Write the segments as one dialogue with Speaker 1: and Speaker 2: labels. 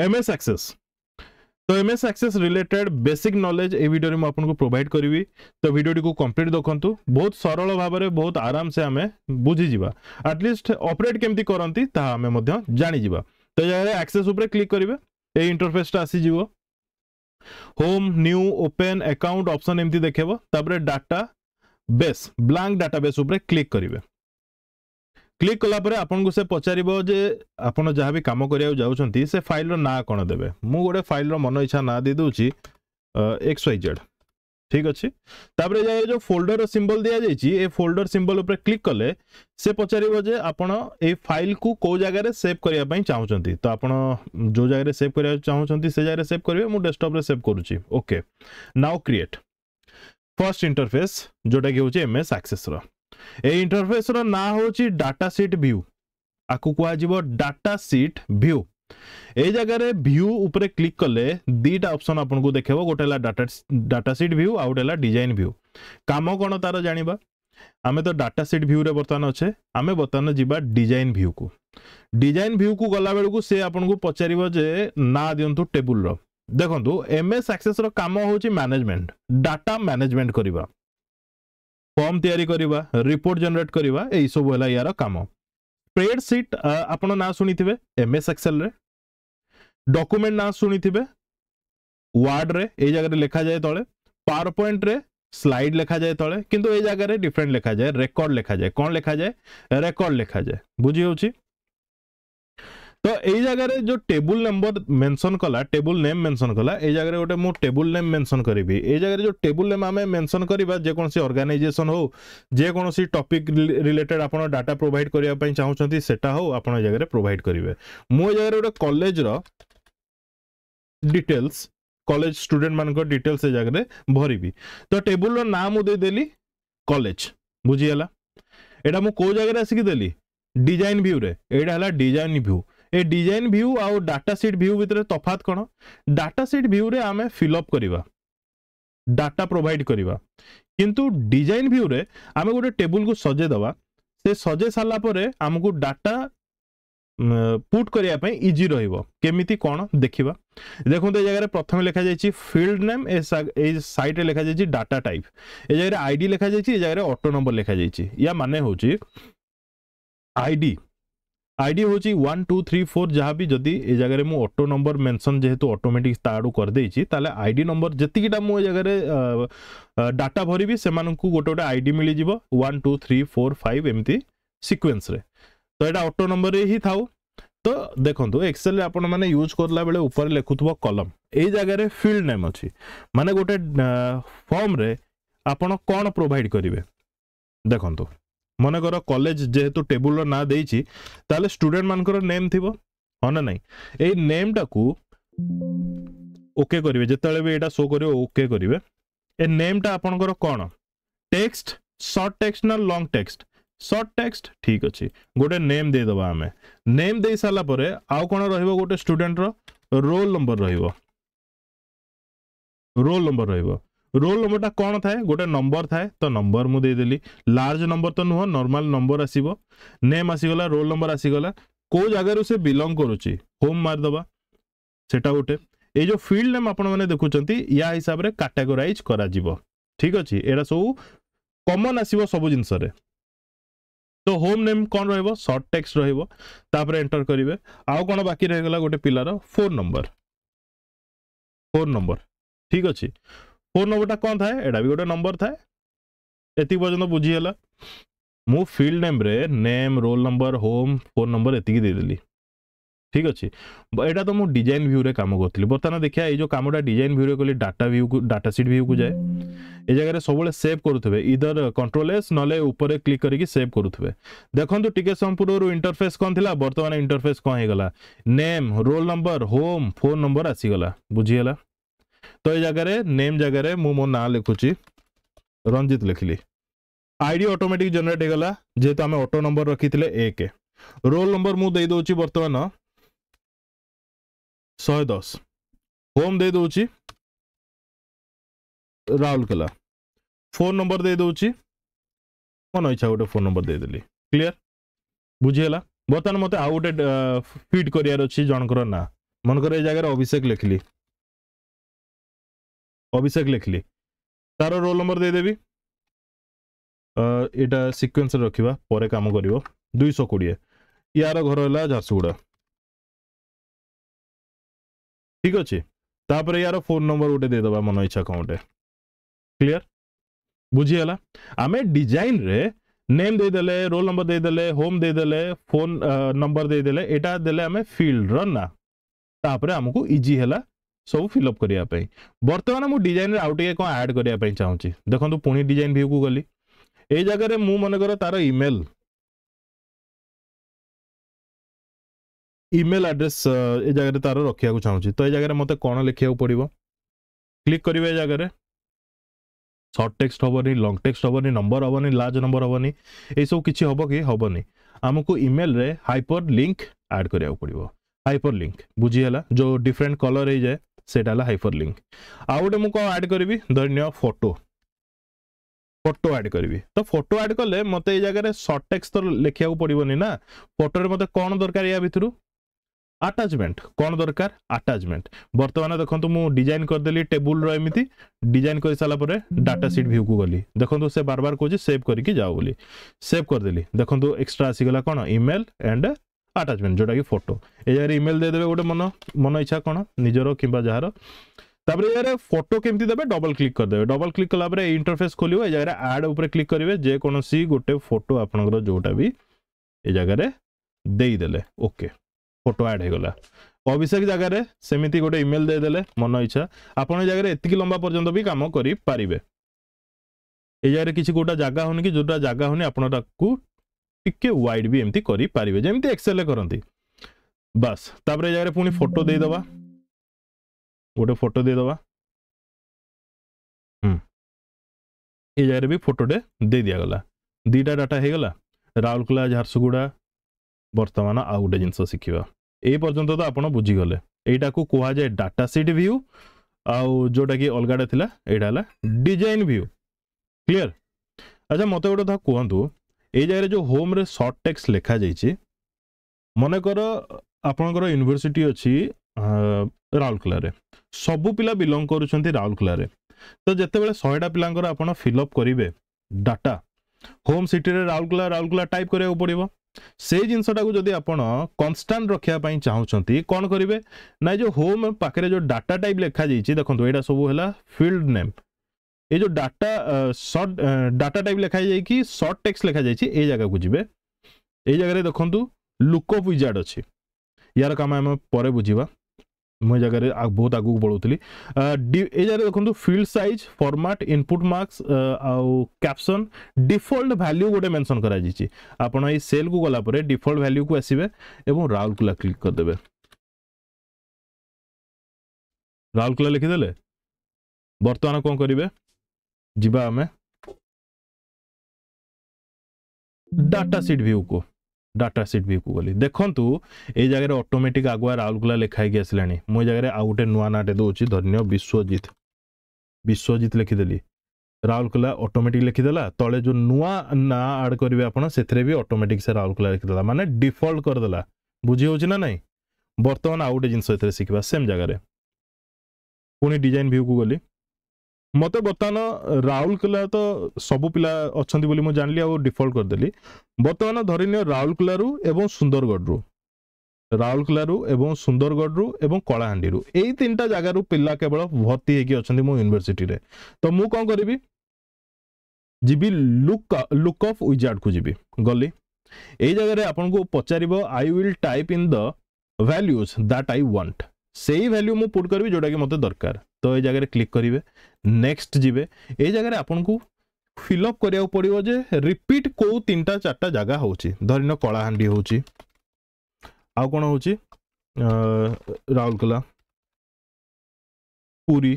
Speaker 1: MS access तो MS access related basic knowledge ए video में आपको प्रोवाइड करी तो भिडियो को कम्प्लीट देखु बहुत सरल भाव में बहुत आराम से आम बुझीजा आटलिस्ट अपरेट केमती करती आम जाणीजा तो जगह एक्सेस क्लिक करेंगे ये इंटरफेसटा आसीज home new open account option एमती देखेब तापर database blank database click करेंगे କ୍ଲିକ୍ କଲାପରେ ଆପଣଙ୍କୁ ସେ ପଚାରିବ ଯେ ଆପଣ ଯାହା ବି କାମ କରିବାକୁ ଯାଉଛନ୍ତି ସେ ଫାଇଲ୍ର ନାଁ କ'ଣ ଦେବେ ମୁଁ ଗୋଟେ ଫାଇଲ୍ର ମନ ଇଚ୍ଛା ନାଁ ଦେଇଦେଉଛି ଏକ୍ସ ୱାଇ ଜେଡ଼୍ ଠିକ୍ ଅଛି ତାପରେ ଯାଇ ଯେଉଁ ଫୋଲ୍ଡର ସିମ୍ବଲ ଦିଆଯାଇଛି ଏ ଫୋଲ୍ଡର ସିମ୍ବଲ ଉପରେ କ୍ଲିକ୍ କଲେ ସେ ପଚାରିବ ଯେ ଆପଣ ଏଇ ଫାଇଲ୍କୁ କେଉଁ ଜାଗାରେ ସେଭ୍ କରିବା ପାଇଁ ଚାହୁଁଛନ୍ତି ତ ଆପଣ ଯେଉଁ ଜାଗାରେ ସେଭ୍ କରିବାକୁ ଚାହୁଁଛନ୍ତି ସେ ଜାଗାରେ ସେଭ୍ କରିବେ ମୁଁ ଡେସ୍କଟପ୍ରେ ସେଭ୍ କରୁଛି okay now create first interface ଯେଉଁଟାକି ହେଉଛି ଏମ୍ ଏସ୍ ଆକ୍ସେସ୍ର ଏ ଇଣ୍ଟରଫେସ୍ର ନାଁ ହେଉଛି ଡାଟା ସିଟ୍ ଭ୍ୟୁ ଆକୁ କୁହାଯିବ ଡାଟା ସିଟ୍ ଭ୍ୟୁ এই জায়গায় ভিউ উপরে ক্লিক করলে দুইটা অপশন আপনার দেখব গোটে হল ডাটা ডাটা সিট ভিউ আউ গোটে হল ডিজাইন ভিউ কাম কোণ তার জাঁয়া আমি তো ডাটা সিট ভিউরে বর্তমান অছে আমি বর্তমান যা ডিজাইন ভিউ কু ডিজাইন ভিউ কু গলা বেড়ে সে আপনার পচারিব যে না দিও টেবুলর দেখুন এম এস আক্সেসর কাম হচ্ছে ম্যানেজমেন্ট ডাটা ম্যানেজমেন্ট করা फर्म या रिपोर्ट जेनेट करवा सब है यार कम स्प्रेड सीट आप शुणी एम एस एक्सएल डकुमेंट ना शुणी वार्ड रे ये जगह लिखा जाए तले पावर पॉइंट रे स्लाइड लिखा जाए तले कि जगह लिखा जाए रेकर्ड लिखा जाए कौन लिखा जाए रेकर्ड लिखा जाए बुझी ତ ଏଇ ଜାଗାରେ ଯେଉଁ ଟେବୁଲ ନମ୍ବର ମେନସନ୍ କଲା ଟେବୁଲ ନେମ୍ ମେନସନ୍ କଲା ଏଇ ଜାଗାରେ ଗୋଟେ ମୁଁ ଟେବୁଲ ନେମ୍ ମେନସନ୍ କରିବି ଏଇ ଜାଗାରେ ଯେଉଁ ଟେବୁଲ ନେମ୍ ଆମେ ମେନସନ୍ କରିବା ଯେକୌଣସି ଅର୍ଗାନାଇଜେସନ୍ ହଉ ଯେକୌଣସି ଟପିକ୍ ରିଲେଟେଡ୍ ଆପଣ ଡାଟା ପ୍ରୋଭାଇଡ଼ କରିବା ପାଇଁ ଚାହୁଁଛନ୍ତି ସେଟା ହଉ ଆପଣ ଏ ଜାଗାରେ ପ୍ରୋଭାଇଡ଼ କରିବେ ମୁଁ ଏ ଜାଗାରେ ଗୋଟେ କଲେଜର ଡିଟେଲ୍ସ କଲେଜ ଷ୍ଟୁଡେଣ୍ଟ ମାନଙ୍କ ଡିଟେଲ୍ସ ଏ ଜାଗାରେ ଭରିବି ତ ଟେବୁଲର ନାଁ ମୁଁ ଦେଇଦେଲି କଲେଜ ବୁଝିଗଲା ଏଇଟା ମୁଁ କେଉଁ ଜାଗାରେ ଆସିକି ଦେଲି ଡିଜାଇନ୍ ଭ୍ୟୁରେ ଏଇଟା ହେଲା ଡିଜାଇନ୍ ଭ୍ୟୁ ଏ ଡିଜାଇନ୍ ଭ୍ୟୁ ଆଉ ଡାଟା ସିଟ୍ ଭ୍ୟୁ ଭିତରେ ତଫାତ୍ କ'ଣ ଡାଟା ସିଟ୍ ଭ୍ୟୁରେ ଆମେ ଫିଲ୍ଅପ୍ କରିବା ଡାଟା ପ୍ରୋଭାଇଡ଼ କରିବା କିନ୍ତୁ ଡିଜାଇନ୍ ଭ୍ୟୁରେ ଆମେ ଗୋଟେ ଟେବୁଲକୁ ସଜେଇ ଦେବା ସେ ସଜେଇ ସାରିଲା ପରେ ଆମକୁ ଡାଟା ପୁଟ୍ କରିବା ପାଇଁ ଇଜି ରହିବ କେମିତି କ'ଣ ଦେଖିବା ଦେଖନ୍ତୁ ଏ ଜାଗାରେ ପ୍ରଥମେ ଲେଖାଯାଇଛି ଫିଲ୍ଡ ନେମ୍ ଏ ଏଇ ସାଇଟ୍ରେ ଲେଖାଯାଇଛି ଡାଟା ଟାଇପ୍ ଏ ଜାଗାରେ ଆଇଡି ଲେଖାଯାଇଛି ଏ ଜାଗାରେ ଅଟୋ ନମ୍ବର ଲେଖାଯାଇଛି ୟା ମାନେ ହେଉଛି ଆଇଡି আইডি হচ্ছে ওয়ান টু থ্রি ফোর যা বি যদি এই জায়গায় মু অটো নম্বর মেনশন যেহেতু অটোমেটিক তা আড়ু করেদেছি তাহলে আইডি নম্বর যেতিকিটা মু এই জায়গায় ডাটা ভরিবি সেমানকু গোটে গোটে আইডি মিলিযিব one two three four five এমতি সিকোয়েন্সরে তো এটা অটো নম্বরে হি থাও তো দেখুন এক্সেল আপন মানে ইউজ করলা বেলে উপরে লেখুথবা কলম এই জায়গায় ফিল্ড নেম অছি মানে গোটে ফর্মরে আপন কোন প্রোভাইড করিবে দেখুন মনেকর কলেজ যেহেতু টেবুলর না দিয়েছি তাহলে স্টুডেন্ট মানকর নেম থিব ହଁ ନା ନାହିଁ ଏଇ ନେମ୍ଟାକୁ ଓକେ କରିବେ ଯେତେବେଳେ ବି ଏଇଟା ଶୋ କରିବେ ଓକେ କରିବେ ଏ ନେମ୍ଟା ଆପଣଙ୍କର କ'ଣ ଟେକ୍ସଟ ସର୍ଟ ଟେକ୍ସଟ ନା ଲଙ୍ଗ ଟେକ୍ସଟ ସର୍ଟ ଟେକ୍ସଟ ଠିକ୍ ଅଛି ଗୋଟେ ନେମ୍ ଦେଇଦେବା ଆମେ ନେମ୍ ଦେଇସାରିଲା ପରେ ଆଉ କ'ଣ ରହିବ ଗୋଟେ ଷ୍ଟୁଡେଣ୍ଟର ରୋଲ୍ ନମ୍ବର ରହିବ ରୋଲ୍ ନମ୍ବର ରହିବ ରୋଲ୍ ନମ୍ବରଟା କ'ଣ ଥାଏ ଗୋଟେ ନମ୍ବର ଥାଏ ତ ନମ୍ବର ମୁଁ ଦେଇଦେଲି ଲାର୍ଜ ନମ୍ବର ତ ନୁହଁ ନର୍ମାଲ ନମ୍ବର ଆସିବ ନେମ୍ ଆସିଗଲା ରୋଲ୍ ନମ୍ବର ଆସିଗଲା କେଉଁ ଜାଗାରୁ ସେ ବିଲଙ୍ଗ କରୁଛି ହୋମ୍ ମାରିଦେବା ସେଟା ଗୋଟେ ଏଇ ଯେଉଁ ଫିଲ୍ଡ ନେମ୍ ଆପଣମାନେ ଦେଖୁଛନ୍ତି ୟା ହିସାବରେ କାଟାଗୋରାଇଜ୍ କରାଯିବ ଠିକ୍ ଅଛି ଏଇଟା ସବୁ କମନ୍ ଆସିବ ସବୁ ଜିନିଷରେ ତ ହୋମ୍ ନେମ୍ କ'ଣ ରହିବ ସର୍ଟ ଟେକ୍ସ ରହିବ ତାପରେ ଏଣ୍ଟର କରିବେ ଆଉ କ'ଣ ବାକି ରହିଗଲା ଗୋଟେ ପିଲାର ଫୋନ୍ ନମ୍ବର ଫୋନ୍ ନମ୍ବର ଠିକ୍ ଅଛି ଫୋନ୍ ନମ୍ବରଟା କ'ଣ ଥାଏ ଏଇଟା ବି ଗୋଟେ ନମ୍ବର ଥାଏ ଏତିକି ପର୍ଯ୍ୟନ୍ତ ବୁଝିଗଲା ମୁଁ ଫିଲ୍ଡ ନେମ୍ରେ name roll number home phone number ଏତିକି ଦେଇଦେଲି ঠিক আছে এটা তো মু ডিজাইন ভিউরে কাম করলি বর্তমানে দেখা এই যে কামটা ডিজাইন ভিউরে কলি data view data sheet view কু যায় এই জায়গায় সবুলে সেভ করুথবে ইদর কন্ট্রোল এস নলে উপরে ক্লিক করিকি সেভ করুথবে দেখন্তু টিকে সম্পূর্ণরু ইন্টারফেস কোন থিলা বর্তমানে ইন্টারফেস কোন হয়ে গলা name roll number home phone number আসি গলা বুঝি গলা ତ ଏଇ ଜାଗାରେ ନେମ୍ ଜାଗାରେ ମୁଁ ମୋ ନାଁ ଲେଖୁଛି ରଞ୍ଜିତ ଲେଖିଲି ଆଇଡି ଅଟୋମେଟିକ୍ ଜେନେରେଟ୍ ହେଇଗଲା ଯେହେତୁ ଆମେ
Speaker 2: ଅଟୋ ନମ୍ବର ରଖିଥିଲେ ଏକ ରୋଲ୍ ନମ୍ବର ମୁଁ ଦେଇଦେଉଛି ବର୍ତ୍ତମାନ ଶହେ ଦଶ ହୋମ୍ ଦେଇଦେଉଛି ରାଉରକେଲା ଫୋନ୍ ନମ୍ବର ଦେଇଦେଉଛି ମନ ଇଚ୍ଛା ଗୋଟେ ଫୋନ୍ ନମ୍ବର ଦେଇଦେଲି
Speaker 1: କ୍ଲିଅର ବୁଝିଗଲା ବର୍ତ୍ତମାନ ମୋତେ ଆଉ ଗୋଟେ ଫିଟ୍ କରିବାର ଅଛି ଜଣଙ୍କର ନାଁ
Speaker 2: ମନେକର ଏ ଜାଗାରେ ଅଭିଷେକ ଲେଖିଲି अभिषेक लिख ली ତାର ରୋଲ୍ ନମ୍ବର ଦେଇଦେବି ଏଇଟା ସିକ୍ୱେନ୍ସରେ ରଖିବା ପରେ କାମ କରିବ ଦୁଇଶହ କୋଡ଼ିଏ ୟାର ଘର ହେଲା ଝାରସୁଗୁଡ଼ା ଠିକ୍ ଅଛି ତାପରେ ୟାର ଫୋନ୍ ନମ୍ବର ଗୋଟେ ଦେଇଦେବା ମନ ଇଚ୍ଛା କ'ଣ ଗୋଟେ
Speaker 1: କ୍ଲିଅର ବୁଝିଗଲା ଆମେ ଡିଜାଇନରେ ନେମ୍ ଦେଇଦେଲେ ରୋଲ୍ ନମ୍ବର ଦେଇଦେଲେ ହୋମ୍ ଦେଇଦେଲେ ଫୋନ୍ ନମ୍ବର ଦେଇଦେଲେ ଏଇଟା ଦେଲେ ଆମେ ଫିଲ୍ଡର ନାଁ ତାପରେ ଆମକୁ ଇଜି ହେଲା ସବୁ ଫିଲ୍ଅପ୍ କରିବା ପାଇଁ ବର୍ତ୍ତମାନ ମୁଁ ଡିଜାଇନ୍ରେ ଆଉ ଟିକେ କ'ଣ ଆଡ଼୍ କରିବା
Speaker 2: ପାଇଁ ଚାହୁଁଛି ଦେଖନ୍ତୁ ପୁଣି ଡିଜାଇନ୍ ଭିଉକୁ ଗଲି ଏଇ ଜାଗାରେ ମୁଁ ମନେକର ତାର ଇମେଲ୍ ଇମେଲ୍ ଆଡ୍ରେସ୍ ଏ ଜାଗାରେ ତାର ରଖିବାକୁ ଚାହୁଁଛି ତ ଏ ଜାଗାରେ ମୋତେ କ'ଣ ଲେଖିବାକୁ ପଡ଼ିବ କ୍ଲିକ୍ କରିବେ ଏ ଜାଗାରେ
Speaker 1: ସର୍ଟ ଟେକ୍ସଟ ହେବନି ଲଙ୍ଗ ଟେକ୍ସଟ ହେବନି ନମ୍ବର ହେବନି ଲାର୍ଜ ନମ୍ବର ହେବନି ଏସବୁ କିଛି ହେବ କି ହେବନି ଆମକୁ ଇମେଲ୍ରେ ହାଇପର ଲିଙ୍କ ଆଡ଼୍ କରିବାକୁ ପଡ଼ିବ ହାଇପର ଲିଙ୍କ ବୁଝିହେଲା ଯେଉଁ ଡିଫରେଣ୍ଟ କଲର୍ ହେଇଯାଏ ସେଇଟା ହେଲା ହାଇପର ଲିଙ୍କ ଆଉ ଗୋଟେ ମୁଁ କ'ଣ ଆଡ଼୍ କରିବି ଧରିନିଅ ଫଟୋ ଫଟୋ ଆଡ଼୍ କରିବି ତ ଫଟୋ ଆଡ଼୍ କଲେ ମୋତେ ଏଇ ଜାଗାରେ ସର୍ଟ ଟେକ୍ସ ତ ଲେଖିବାକୁ ପଡ଼ିବନି ନା ଫଟୋରେ ମୋତେ କ'ଣ ଦରକାର ୟା ଭିତରୁ ଆଟାଚମେଣ୍ଟ କ'ଣ ଦରକାର ଆଟାଚମେଣ୍ଟ ବର୍ତ୍ତମାନ ଦେଖନ୍ତୁ ମୁଁ ଡିଜାଇନ୍ କରିଦେଲି ଟେବୁଲର ଏମିତି ଡିଜାଇନ୍ କରିସାରିଲା ପରେ ଡାଟା ସିଟ୍ ଭ୍ୟୁକୁ ଗଲି ଦେଖନ୍ତୁ ସେ ବାରବାର କହୁଛି ସେଭ୍ କରିକି ଯାଉ ବୋଲି ସେଭ୍ କରିଦେଲି ଦେଖନ୍ତୁ ଏକ୍ସଟ୍ରା ଆସିଗଲା କ'ଣ ଇମେଲ୍ ଆଣ୍ଡ ଆଟାଚମେଣ୍ଟ ଯେଉଁଟାକି ଫଟୋ ଏ ଜାଗାରେ ଇମେଲ୍ ଦେଇଦେବେ ଗୋଟେ ମନ ମନ ଇଚ୍ଛା କ'ଣ ନିଜର କିମ୍ବା ଯାହାର ତାପରେ ଏଗାରେ ଫଟୋ କେମିତି ଦେବେ ଡବଲ କ୍ଲିକ୍ କରିଦେବେ ଡବଲ କ୍ଲିକ୍ କଲାପରେ ଏଇ ଇଣ୍ଟରଫେସ୍ ଖୋଲିବ ଏ ଜାଗାରେ ଆଡ୍ ଉପରେ କ୍ଲିକ୍ କରିବେ ଯେକୌଣସି ଗୋଟେ ଫଟୋ ଆପଣଙ୍କର ଯେଉଁଟା ବି ଏ ଜାଗାରେ ଦେଇଦେଲେ ଓକେ ଫଟୋ ଆଡ୍ ହେଇଗଲା ଅଭିଷେକ ଜାଗାରେ ସେମିତି ଗୋଟେ ଇମେଲ୍ ଦେଇଦେଲେ ମନ ଇଚ୍ଛା ଆପଣ ଏ ଜାଗାରେ ଏତିକି ଲମ୍ବା ପର୍ଯ୍ୟନ୍ତ ବି କାମ କରିପାରିବେ এই জায়গায় কিছু গোটা জায়গা হনি কি যেটা জায়গা হনি আপনারা ଟିକେ ୱାଇଡ୍ ବି ଏମିତି କରିପାରିବେ ଯେମିତି ଏକ୍ସେଲ୍ରେ କରନ୍ତି ବାସ୍ ତାପରେ ଜାଗାରେ ପୁଣି ଫଟୋ
Speaker 2: ଦେଇଦେବା ଗୋଟେ ଫଟୋ ଦେଇଦେବା ହୁଁ ଏ ଜାଗାରେ ବି ଫଟୋଟେ ଦେଇ ଦିଆଗଲା ଦୁଇଟା ଡାଟା ହେଇଗଲା ରାଉରକେଲା
Speaker 1: ଝାରସୁଗୁଡ଼ା ବର୍ତ୍ତମାନ ଆଉ ଗୋଟେ ଜିନିଷ ଶିଖିବା ଏଇ ପର୍ଯ୍ୟନ୍ତ ତ ଆପଣ ବୁଝିଗଲେ ଏଇଟାକୁ କୁହାଯାଏ ଡାଟା ସିଟ୍ ଭ୍ୟୁ ଆଉ ଯେଉଁଟାକି ଅଲଗାଟା ଥିଲା ଏଇଟା ହେଲା ଡିଜାଇନ୍ ଭ୍ୟୁ କ୍ଲିଅର ଆଚ୍ଛା ମୋତେ ଗୋଟେ କଥା କୁହନ୍ତୁ এই জায়গায় ଯେଉଁ ହୋମ୍ରେ ସର୍ଟ ଟେକ୍ସ ଲେଖାଯାଇଛି ମନେକର ଆପଣଙ୍କର ୟୁନିଭର୍ସିଟି ଅଛି ରାଉରକେଲାରେ ସବୁ ପିଲା ବିଲଙ୍ଗ କରୁଛନ୍ତି ରାଉରକେଲାରେ ତ ଯେତେବେଳେ ଶହେଟା ପିଲାଙ୍କର ଆପଣ ଫିଲ୍ଅପ୍ କରିବେ ଡାଟା ହୋମ୍ ସିଟିରେ ରାଉରକେଲା ରାଉରକେଲା ଟାଇପ୍ କରିବାକୁ ପଡ଼ିବ ସେଇ ଜିନିଷଟାକୁ ଯଦି ଆପଣ କନଷ୍ଟାଣ୍ଟ ରଖିବା ପାଇଁ ଚାହୁଁଛନ୍ତି କ'ଣ କରିବେ ନାଇଁ ଯେଉଁ ହୋମ୍ ପାଖରେ ଯେଉଁ ଡାଟା ଟାଇପ୍ ଲେଖାଯାଇଛି ଦେଖନ୍ତୁ ଏଇଟା ସବୁ ହେଲା ଫିଲ୍ଡ ନେମ୍ ये जो डाटा सर्ट डाटा टाइप लिखा जाइए सर्ट टेक्स्ट लिखा जाइए ये जगह को जी ये जगह देखु लुकअप विजार्ड अच्छी यार कम आम पर बुझा मुझे जगह बहुत आगे पलाऊली ये जगह देखो field size format input mask caption default value गोटे मेनसन कर
Speaker 2: सेल को गलापर डिफल्ट भैल्यू को आसवे और राउरकेला क्लिक करदे
Speaker 3: राउरकेला लिखिदे बर्तमान कौन करेंगे जीबा हमें डाटा सीट
Speaker 1: व्यू को डाटा सीट व्यू को गली देखु ये जगह अटोमेटिक आगुआ राउरकेला लिखाई आसला मुझे जगह आउ गोटे नुआ नाटे दूसरी धन्य विश्वजित विश्वजित लिखिदेली ରାଉରକେଲା ଅଟୋମେଟିକ୍ ଲେଖିଦେଲା ତଳେ ଯେଉଁ ନୂଆ ନାଁ ଆଡ଼୍ କରିବେ ଆପଣ ସେଥିରେ ବି ଅଟୋମେଟିକ୍ ସେ ରାଉରକେଲା ଲେଖିଦେଲା ମାନେ ଡିଫଲ୍ଟ କରିଦେଲା ବୁଝି ହେଉଛି ନା ନାହିଁ ବର୍ତ୍ତମାନ ଆଉ ଗୋଟେ ଜିନିଷ ଏଥିରେ ଶିଖିବା ସେମ୍ ଜାଗାରେ ପୁଣି ଡିଜାଇନ୍ ଭିୟୁକୁ ଗଲି ମୋତେ ବର୍ତ୍ତମାନ ରାଉରକେଲାର ତ ସବୁ ପିଲା ଅଛନ୍ତି ବୋଲି ମୁଁ ଜାଣିଲି ଆଉ ଡିଫଲ୍ଟ କରିଦେଲି ବର୍ତ୍ତମାନ ଧରିନିଅ ରାଉରକେଲାରୁ ଏବଂ ସୁନ୍ଦରଗଡ଼ରୁ ରାଉରକେଲାରୁ ଏବଂ ସୁନ୍ଦରଗଡ଼ରୁ ଏବଂ କଳାହାଣ୍ଡିରୁ ଏଇ ତିନିଟା ଜାଗାରୁ ପିଲା କେବଳ ଭର୍ତ୍ତି ହେଇକି ଅଛନ୍ତି ମୋ ୟୁନିଭର୍ସିଟିରେ ତ ମୁଁ କ'ଣ କରିବି ଯିବି ଲୁକ୍ ଲୁକ୍ ଅଫ୍ ୱିଜାର୍ଡ଼କୁ ଯିବି ଗଲି ଏଇ ଜାଗାରେ ଆପଣଙ୍କୁ ପଚାରିବ I will type in the values that I want ସେଇ ଭ୍ୟାଲ୍ୟୁ ମୁଁ ପୁଟ୍ କରିବି ଯେଉଁଟାକି ମୋତେ ଦରକାର ତ ଏଇ ଜାଗାରେ କ୍ଲିକ୍ କରିବେ ନେକ୍ସଟ ଯିବେ ଏଇ ଜାଗାରେ ଆପଣଙ୍କୁ ଫିଲ୍ଅପ୍ କରିବାକୁ ପଡ଼ିବ ଯେ ରିପିଟ୍ କେଉଁ ତିନିଟା ଚାରିଟା ଜାଗା ହେଉଛି
Speaker 2: ଧରିନିଅ କଳାହାଣ୍ଡି ହେଉଛି ଆଉ କ'ଣ ହେଉଛି ରାଉରକେଲା ପୁରୀ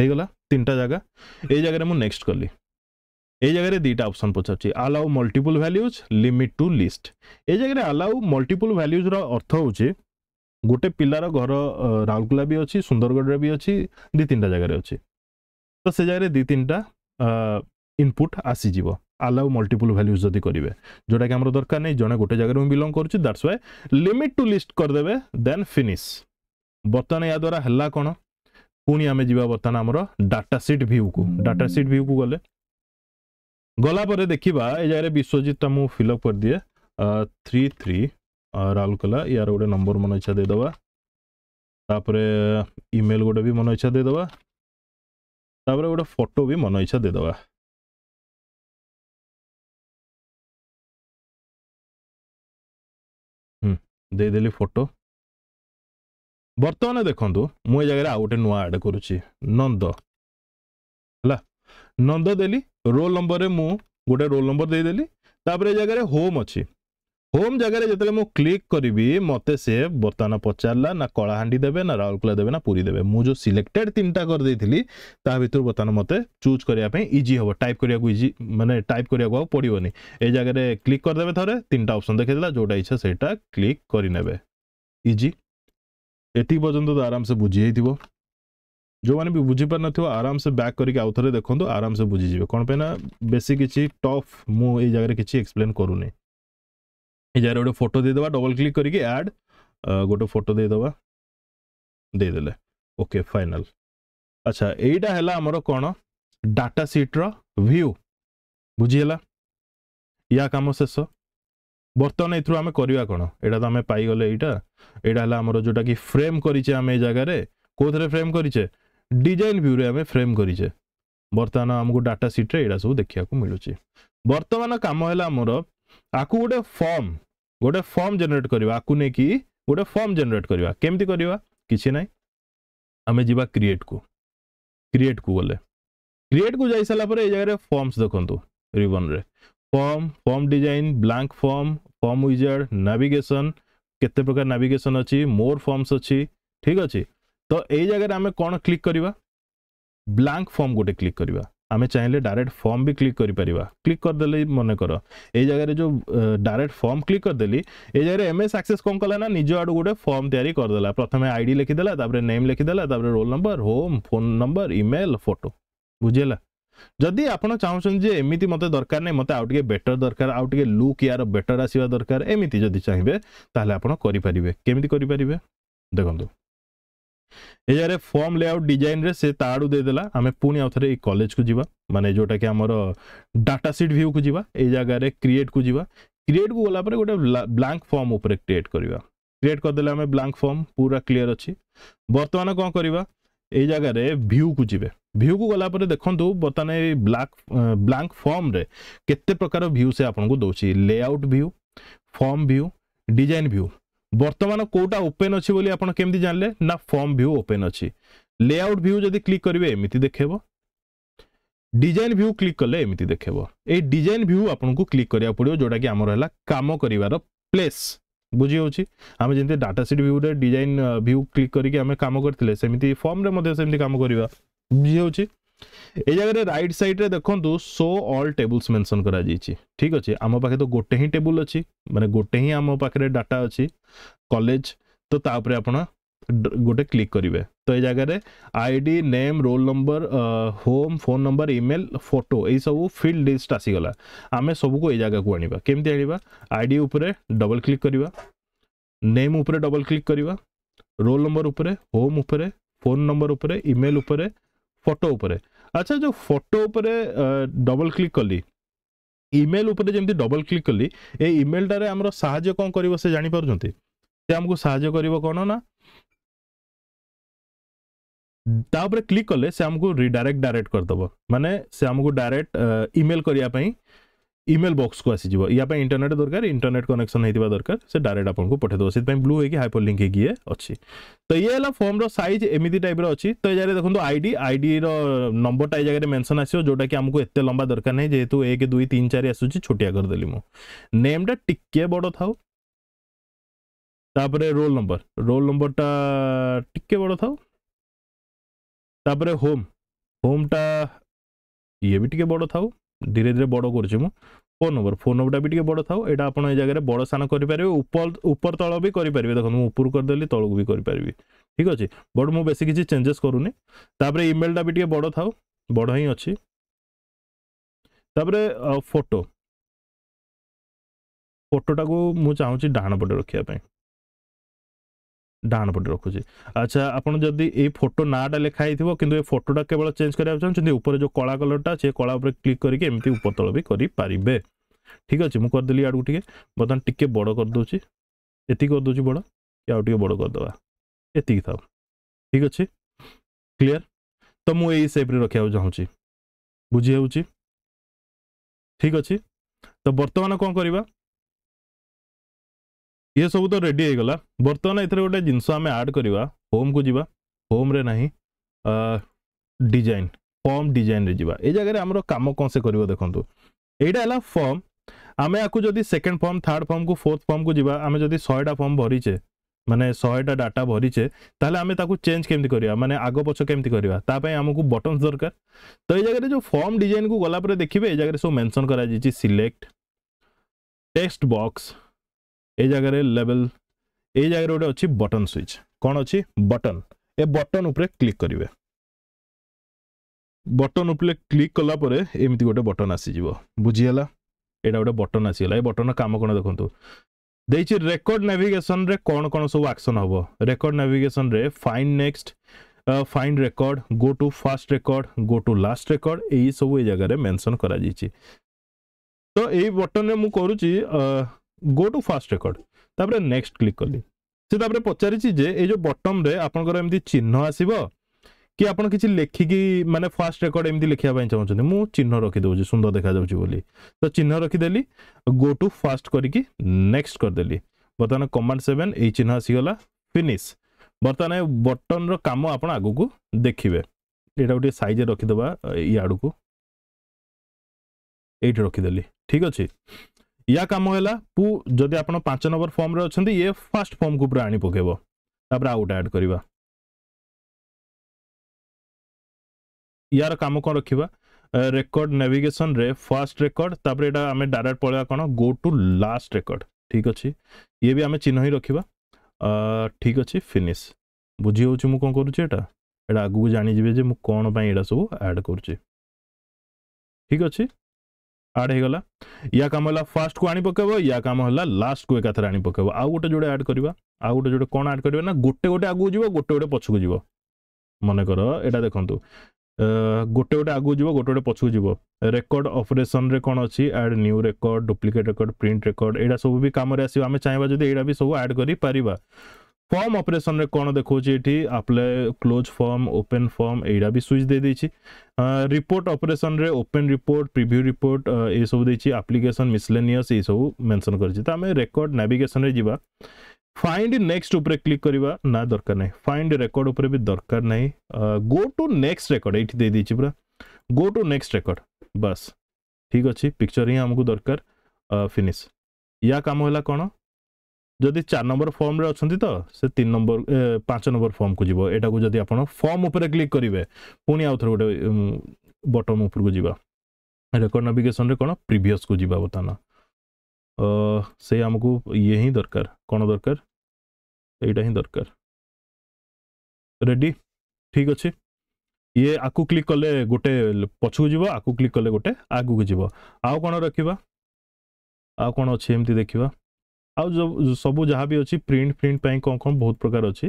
Speaker 2: ହେଇଗଲା ତିନିଟା ଜାଗା ଏଇ ଜାଗାରେ ମୁଁ ନେକ୍ସଟ କଲି এই জায়গায় দুইটা অপশন
Speaker 1: পচারছি allow multiple values limit to list এই জায়গায় আলাউ মল্টিপল ভ্যালুজর অর্থ হচ্ছে ଗୋଟେ ପିଲାର ଘର ରାଉରକେଲା ବି ଅଛି ସୁନ୍ଦରଗଡ଼ରେ ବି ଅଛି ଦୁଇ ତିନିଟା ଜାଗାରେ ଅଛି ତ ସେ ଜାଗାରେ ଦୁଇ ତିନିଟା ଇନପୁଟ୍ ଆସିଯିବ ଆଲାଉ ମଲ୍ଟିପୁଲ୍ ଭାଲ୍ୟୁଜ୍ ଯଦି କରିବେ ଯେଉଁଟାକି ଆମର ଦରକାର ନାହିଁ ଜଣେ ଗୋଟେ ଜାଗାରେ ମୁଁ ବିଲଙ୍ଗ କରୁଛି that's why limit to list କରିଦେବେ ଦେନ୍ ଫିନିସ୍ ବର୍ତ୍ତମାନ ଏହାଦ୍ୱାରା ହେଲା କ'ଣ ପୁଣି ଆମେ ଯିବା ବର୍ତ୍ତମାନ ଆମର ଡାଟା ସିଟ୍ ଭିୟୁକୁ ଡାଟା ସିଟ୍ ଭ୍ୟୁକୁ ଗଲେ ଗଲା ପରେ ଦେଖିବା ଏ ଜାଗାରେ ବିଶ୍ୱଜିତଟା ମୁଁ ଫିଲ୍ଅପ୍ କରିଦିଏ ଥ୍ରୀ ଥ୍ରୀ ରାଉରକେଲା ୟାର
Speaker 2: ଗୋଟେ ନମ୍ବର ମନ ଇଚ୍ଛା ଦେଇଦେବା ତାପରେ ଇମେଲ୍ ଗୋଟେ ବି ମନ ଇଚ୍ଛା ଦେଇଦେବା
Speaker 3: ତାପରେ ଗୋଟେ ଫଟୋ ବି ମନ ଇଚ୍ଛା ଦେଇଦେବା ହୁଁ ଦେଇଦେଲି ଫଟୋ ବର୍ତ୍ତମାନ ଦେଖନ୍ତୁ ମୁଁ ଏ ଜାଗାରେ ଆଉ ଗୋଟେ ନୂଆ ଆଡ଼୍ କରୁଛି
Speaker 1: ନନ୍ଦ ହେଲା ନନ୍ଦ ଦେଲି ରୋଲ୍ ନମ୍ବରରେ ମୁଁ ଗୋଟେ ରୋଲ୍ ନମ୍ବର ଦେଇଦେଲି ତାପରେ ଏ ଜାଗାରେ ହୋମ୍ ଅଛି ହୋମ୍ ଜାଗାରେ ଯେତେବେଳେ ମୁଁ କ୍ଲିକ୍ କରିବି ମୋତେ ସେ ବର୍ତ୍ତମାନ ପଚାରିଲା ନା କଳାହାଣ୍ଡି ଦେବେ ନା ରାଉରକେଲା ଦେବେ ନା ପୁରୀ ଦେବେ ମୁଁ ଯେଉଁ ସିଲେକ୍ଟେଡ୍ ତିନିଟା କରିଦେଇଥିଲି ତା ଭିତରୁ ବର୍ତ୍ତମାନ ମୋତେ ଚୁଜ୍ କରିବା ପାଇଁ ଇଜି ହେବ ଟାଇପ୍ କରିବାକୁ ଇଜି ମାନେ ଟାଇପ୍ କରିବାକୁ ଆଉ ପଡ଼ିବନି ଏ ଜାଗାରେ କ୍ଲିକ୍ କରିଦେବେ ଥରେ ତିନିଟା ଅପସନ୍ ଦେଖେଇଦେଲା ଯେଉଁଟା ଇଚ୍ଛା ସେଇଟା କ୍ଲିକ୍ କରିନେବେ ଇଜି ଏତିକି ପର୍ଯ୍ୟନ୍ତ ତ ଆରାମସେ ବୁଝି ହେଇଥିବ ଯେଉଁମାନେ ବି ବୁଝିପାରିନଥିବ ଆରାମସେ ବ୍ୟାକ୍ କରିକି ଆଉ ଥରେ ଦେଖନ୍ତୁ ଆରାମସେ ବୁଝିଯିବେ କ'ଣ ପାଇଁ ନା ବେଶୀ କିଛି ଟଫ୍ ମୁଁ ଏଇ ଜାଗାରେ କିଛି ଏକ୍ସପ୍ଲେନ୍ କରୁନି
Speaker 2: यार गोटे फोटो देदेवा डबल क्लिक करके आड
Speaker 1: गोटे फोटो देदेवा ଦେଇଦେଲେ ଓକେ ଫାଇନାଲ୍ ଆଚ୍ଛା ଏଇଟା ହେଲା ଆମର କ'ଣ ଡାଟା ସିଟ୍ର ଭ୍ୟୁ ବୁଝିହେଲା ୟା କାମ ଶେଷ ବର୍ତ୍ତମାନ ଏଥିରୁ ଆମେ କରିବା କ'ଣ ଏଇଟା ତ ଆମେ ପାଇଗଲେ ଏଇଟା ଏଇଟା ହେଲା ଆମର ଯେଉଁଟାକି ଫ୍ରେମ୍ କରିଛେ ଆମେ ଏ ଜାଗାରେ କେଉଁଥିରେ ଫ୍ରେମ୍ କରିଛେ ଡିଜାଇନ୍ ଭ୍ୟୁରେ ଆମେ ଫ୍ରେମ୍ କରିଛେ ବର୍ତ୍ତମାନ ଆମକୁ ଡାଟା ସିଟ୍ରେ ଏଇଟା ସବୁ ଦେଖିବାକୁ ମିଳୁଛି ବର୍ତ୍ତମାନ କାମ ହେଲା ଆମର ଆକୁ ଗୋଟେ ଫର୍ମ ଗୋଟେ ଫର୍ମ ଜେନେରେଟ୍ କରିବା ଆକୁ ନେଇକି ଗୋଟେ ଫର୍ମ ଜେନେରେଟ୍ କରିବା କେମିତି କରିବା କିଛି ନାହିଁ ଆମେ ଯିବା କ୍ରିଏଟ୍କୁ କ୍ରିଏଟ୍କୁ ଗଲେ କ୍ରିଏଟ୍କୁ ଯାଇସାରିଲା ପରେ ଏଇ ଜାଗାରେ ଫର୍ମସ୍ ଦେଖନ୍ତୁ ରିବନ୍ରେ form form design blank form form wizard navigation କେତେ ପ୍ରକାର ନାଭିଗେସନ୍ ଅଛି ମୋର୍ ଫର୍ମସ୍ ଅଛି ଠିକ୍ ଅଛି ତ ଏଇ ଜାଗାରେ ଆମେ କ'ଣ କ୍ଲିକ୍ କରିବା ବ୍ଲାଙ୍କ ଫର୍ମ ଗୋଟେ କ୍ଲିକ୍ କରିବା आम चाहिए डायरेक्ट फर्म भी क्लिक कर क्लिक करदे मन कर ये जो डायरेक्ट फर्म क्लिक करदे ये जगह एम एस आक्सेस कौन कला ना निज आड़ गोटे फर्म या प्रथम आई डी लिखिदेला नेम लिखिदेला roll number home phone number email photo बुझेगा जदि आप चाहूँ जे एमती मत दरकार नहीं मत आउ बेटर दरकार आउ लुक यार बेटर आसवा दरकार एमती जदि चाहिए ताल आप करें केमी करें देखो ये फर्म लेआउट डिजाइन रे से ताड़ू देदेला आम पुणी आउ थे कलेज को जी मानने जोटा कि आमर डाटा सीट भ्यू को जीवा ये जगार क्रिएट को जी क्रिएट को गला गोटे ब्लां फर्म उपर क्रिएट करवा क्रिएट करदे आम ब्लांक फर्म पूरा क्लीयर अच्छी बर्तमान कौन करवा जगार भ्यू को जी भ्यू को गला देखु बर्तमान ब्लाक ब्लां फर्म के प्रकार भ्यू से आपको दौर layout view form view design view বর্তমান কোটা ওপেন অছি বলে আপনার কেমতি জানলে না ফর্ম ভিউ ওপেন অছি লেআউট ভিউ যদি ক্লিক করবে এমিতি দেখেব ডিজাইন ভিউ ক্লিক কলে এমিতি দেখেব এই ডিজাইন ভিউ আপনার ক্লিক করা পড়ব যেটা কি আমার হল কাম করিবার প্লেস বুঝি হচ্ছে আমি যেমন ডাটা সিট ভিউরে ডিজাইন ভিউ ক্লিক করি আমি কাম করলে সেমি ফর্মরে সেমি কাম করা বুঝি হচ্ছে এই জায়গায় রাইট সাইড্রে দেখন্তু সো অল টেবুলস মেনশন করা যাইছি ঠিক আছে আম পাখে তো গোটে হি টেবুল অছি মানে গোটে হি আম পাখে ডাটা অছি কলেজ তো তাপরে আপনা গোটে ক্লিক করবে তো এই জায়গায় ID name roll number home phone number email photo এই সব ফিল্ড লিস্ট আসিগলা আমি সবুক এই জায়গাকে আনবা কেমতি আনবা আইডি উপরে ডবল ক্লিক করা নেম উপরে ডবল ক্লিক করা রোল নম্বর উপরে হোম উপরে ফোন নম্বর উপরে ইমেল উপরে ফটো উপরে ଆଚ୍ଛା ଯେଉଁ ଫଟୋ ଉପରେ ଡବଲ୍ କ୍ଲିକ୍ କଲି ଇମେଲ୍ ଉପରେ ଯେମିତି ଡବଲ୍ କ୍ଲିକ୍ କଲି ଏ ଇମେଲ୍ଟାରେ ଆମର ସାହାଯ୍ୟ କ'ଣ କରିବ ସେ ଜାଣିପାରୁଛନ୍ତି ସେ ଆମକୁ ସାହାଯ୍ୟ କରିବ କ'ଣ ନା ତା ଉପରେ କ୍ଲିକ୍ କଲେ ସେ ଆମକୁ ରିଡାଇରେକ୍ଟ ଡାଇରେକ୍ଟ କରିଦେବ ମାନେ ସେ ଆମକୁ ଡାଇରେକ୍ଟ ଇମେଲ୍ କରିବା ପାଇଁ इमेल बक्स को आसीज यहाँ इंटरनेट दरकार इंटरनेट कनेक्शन होता दरकार से डायरेक्ट आपको पठेदेव से ब्लू हो हाइपर लिंक ये अच्छी तो ये है फर्म रईज एमती टाइप रही तो, तो जगह देखो आईडी आईडी नंबर टाइम जगह मेनसन आसो जोटा कि आमको एत लंबा दरकार नहीं जेहतु एक दुई तीन चार आसूँ छोटिया करदेली मुमटा टिके बड़ था रोल नंबर रोल नंबरटा टिके बड़ था होम होमटा ये भी टे बड़ था ଧୀରେ ଧୀରେ ବଡ଼ କରୁଛି ମୁଁ ଫୋନ୍ ଓଭର୍ ଫୋନ୍ ଓଭର୍ଟା ବି ଟିକେ ବଡ଼ ଥାଉ ଏଇଟା ଆପଣ ଏ ଜାଗାରେ ବଡ଼ ସାନ କରିପାରିବେ ଉପର ଉପର ତଳ ବି କରିପାରିବେ ଦେଖନ୍ତୁ ମୁଁ ଉପରୁ କରିଦେଲି ତଳକୁ ବି କରିପାରିବି ଠିକ୍ ଅଛି ବଟ୍ ମୁଁ ବେଶୀ କିଛି ଚେଞ୍ଜେସ୍ କରୁନି ତାପରେ ଇମେଲ୍ଟା
Speaker 2: ବି ଟିକେ ବଡ଼ ଥାଉ ବଡ଼ ହିଁ ଅଛି ତାପରେ ଫଟୋ ଫଟୋଟାକୁ ମୁଁ ଚାହୁଁଛି ଡାହାଣ ପଟେ ରଖିବା ପାଇଁ ডান পটে রাখুছি আচ্ছা আপনার যদি এই ফটো নাটা লেখা হয়েছিল কিন্তু এই ফটোটা
Speaker 1: কেবল চেঞ্জ করা চাহুন উপরে যে কলা কলরটা সে কলা উপরে ক্লিক করি এমনি উপতল বি করে ঠিক আছে মু করেদেলি ইয়াড়ু টিকে বর্তমান টিকে বড় করেদেছি এটি করেদেছি বড় কি
Speaker 2: ইয়াও টিকে বড় করেদেবা এটি থাও ঠিক আছে ক্লিয়ার তো মু এই সেপরে রক্ষা চাহুছি বুঝি হচ্ছে ঠিক আছে তো বর্তমানে কম করা ये सब तो रेडीगला
Speaker 1: बर्तमान एथे गोटे जिनस आम आड करवा होम को जी होम रे ना डिजाइन फर्म डिजाइन रे जी जगह आम कम कौन से कर देखो यहाँ फर्म आम आपको सेकेंड फर्म थार्ड फर्म को फोर्थ फर्म को जी आम जब शहेटा फर्म भरीचे मानने शहेटा डाटा भरीचे ताहले आम चेज केमती करवा मानने आग पक्ष केमी करवा तापाई आमको बटन्स दरकार तो ये जगह जो फर्म डिजाइन को गलापर देखिए ये जगह सब मेनसन कर सिलेक्ट टेक्स्ट बक्स ए जगह लेवल ए जगह गोटे अच्छी बटन स्विच कौन अच्छी बटन ए बटन उपरे क्लिक करेंगे बटन उपरे क्लिक कलापर एमती गोटे बटन आसीज बुझीगला यहाँ गोटे बटन आसीगला ये बटन काम कौन देखो देखिए रेकर्ड नाभिगेसन कौन कौन सब आक्शन हम record navigation find next find record go to first record go to last record यही सब ये जगह मेनसन कर तो यही बटन में मुझे करुच्ची গো টু ফার্স্ট রেকর্ড তাপরে নেক্সট ক্লিক কলি সে তাপরে পচারিছি যে এই যে বটমরে আপনার এমনি চিহ্ন আসব কি আপনার কিছু লেখিকি মানে ফার্স্ট রেকর্ড এমনি লেখা চাহুন মু চিহ্ন রখিদেছি সুন্দর দেখা যাচ্ছে বলে তো চিহ্ন রখিদেলি গো টু ফার্স্ট করিকি নেক্সট করিদেলি বর্তমানে কমান্ড সেভেন এই চিহ্ন আসিগলা ফিনিশ বর্তমানে বটনর কাম আপনার আগুক দেখবে এটা গোটিয়ে সাইজে রখিদেবা ই আড়ুকু এইটি রখিদেলি ঠিক
Speaker 2: আছে ୟା କାମ ହେଲା ପୁ ଯଦି ଆପଣ ପାଞ୍ଚ ନମ୍ବର ଫର୍ମରେ ଅଛନ୍ତି ଏ ଫାର୍ଷ୍ଟ ଫର୍ମକୁ ପୁରା ଆଣି ପକାଇବ ତାପରେ ଆଉ ଗୋଟେ ଆଡ଼୍ କରିବା ୟାର କାମ କ'ଣ ରଖିବା ରେକର୍ଡ ନେଭିଗେସନରେ ଫାର୍ଷ୍ଟ ରେକର୍ଡ ତାପରେ ଏଇଟା ଆମେ
Speaker 1: ଡାଇରେକ୍ଟ ପଳେଇବା କ'ଣ ଗୋ ଟୁ ଲାଷ୍ଟ ରେକର୍ଡ ଠିକ୍ ଅଛି ଇଏ ବି ଆମେ ଚିହ୍ନ ହିଁ ରଖିବା ଠିକ୍ ଅଛି ଫିନିସ୍ ବୁଝି ହେଉଛି ମୁଁ କ'ଣ କରୁଛି ଏଇଟା ଏଇଟା ଆଗକୁ ଜାଣିଯିବେ ଯେ ମୁଁ କ'ଣ ପାଇଁ ଏଇଟା ସବୁ ଆଡ଼୍ କରୁଛି ଠିକ୍ ଅଛି ଆଡ୍ ହେଇଗଲା ୟା କାମ ହେଲା ଫାର୍ଷ୍ଟକୁ ଆଣି ପକାଇବ ୟା କାମ ହେଲା ଲାଷ୍ଟକୁ ଏକାଥରେ ଆଣି ପକାଇବ ଆଉ ଗୋଟେ ଯୋଡ଼େ ଆଡ୍ କରିବା ଆଉ ଗୋଟେ ଯୋଡ଼େ କ'ଣ ଆଡ୍ କରିବା ନା ଗୋଟେ ଗୋଟେ ଆଗକୁ ଯିବ ଗୋଟେ ଗୋଟେ ପଛକୁ ଯିବ ମନେକର ଏଇଟା ଦେଖନ୍ତୁ ଗୋଟେ ଗୋଟେ ଆଗକୁ ଯିବ ଗୋଟେ ଗୋଟେ ପଛକୁ ଯିବ ରେକର୍ଡ ଅପରେସନରେ କ'ଣ ଅଛି add new record duplicate record print record ଏଇଟା ସବୁ ବି କାମରେ ଆସିବ ଆମେ ଚାହିଁବା ଯଦି ଏଇଟା ବି ସବୁ ଆଡ୍ କରିପାରିବା फर्म अपरेसन कौन देखा ये apply close form open form यहाँ भी स्विच दे देदेगी report operation open report preview report ये सब देखिए आप्लिकेसन मिसलेनियस ये सब मेनसन कर रेकर्ड नाभिगेसन जावा फाइंड नेक्स्ट उपरे क्लिक करवा ना दरकार नहीं फाइंड रेकर्ड उपरे भी दरकार ना गो टू नेक्स्ट रेकर्ड ये पूरा गो टू नेक्स्ट रेकर्ड बस ठीक अच्छे पिक्चर ही आमको दरकार फिनिश या काम है कौन ଯଦି ଚାରି ନମ୍ବର ଫର୍ମରେ ଅଛନ୍ତି ତ ସେ ତିନି ନମ୍ବର ପାଞ୍ଚ ନମ୍ବର ଫର୍ମକୁ ଯିବ ଏଟାକୁ ଯଦି ଆପଣ ଫର୍ମ ଉପରେ କ୍ଲିକ୍ କରିବେ ପୁଣି ଆଉ ଥରେ ଗୋଟେ ବଟମ୍ ଉପରକୁ ଯିବା ରେକର୍ଡ଼ ନାଭିଗେସନରେ କ'ଣ ପ୍ରିଭିୟସ୍କୁ ଯିବା
Speaker 2: ବର୍ତ୍ତମାନ ସେଇ ଆମକୁ ଇଏ ହିଁ ଦରକାର କ'ଣ ଦରକାର ଏଇଟା ହିଁ ଦରକାର ରେଡ଼ି ଠିକ୍ ଅଛି ଇଏ
Speaker 1: ଆକୁ କ୍ଲିକ୍ କଲେ ଗୋଟେ ପଛକୁ ଯିବ ଆକୁ କ୍ଲିକ୍ କଲେ ଗୋଟେ ଆଗକୁ ଯିବ ଆଉ କ'ଣ ରଖିବା ଆଉ କ'ଣ ଅଛି ଏମିତି ଦେଖିବା ଆଉ ସବୁ ଯାହା ବି ଅଛି ପ୍ରିଣ୍ଟ ପ୍ରିଣ୍ଟ ପାଇଁ କ'ଣ କ'ଣ ବହୁତ ପ୍ରକାର ଅଛି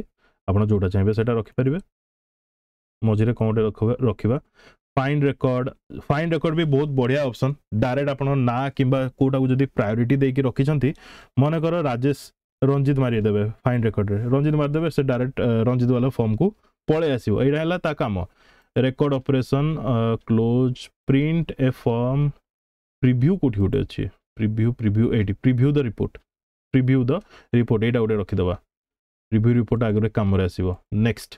Speaker 1: ଆପଣ ଯେଉଁଟା ଚାହିଁବେ ସେଇଟା ରଖିପାରିବେ ମଝିରେ କ'ଣ ଗୋଟେ ରଖିବା ফাইন রেকর্ড ফাইন রেকর্ড বি বহুত বড়িয়া অপসন ডাইরেক্ট আপনার না কিংবা কোটাকে যদি প্রায়োরিটি দিয়ে রক্ষিছেন মনে কর রাজেশ রঞ্জিত মারিদেবে ফাইন রেকর্ডে রঞ্জিত মারিদেবে সে ডাইরেক্ট রঞ্জিত বালা ফর্মকু পলাই আসব এইটা হল তা কাম রেকর্ড অপরেসন ক্লোজ প্রিন্ট এ ফর্ম প্রিভ্যু কোটি গোটে অছি প্রিভ্যু প্রিভ্যু এইটি preview the report preview the report ଏଇଟା ଗୋଟେ ରଖିଦେବା
Speaker 2: ପ୍ରିଭ୍ୟୁ ରିପୋର୍ଟ ଆଗରେ କାମରେ ଆସିବ ନେକ୍ସଟ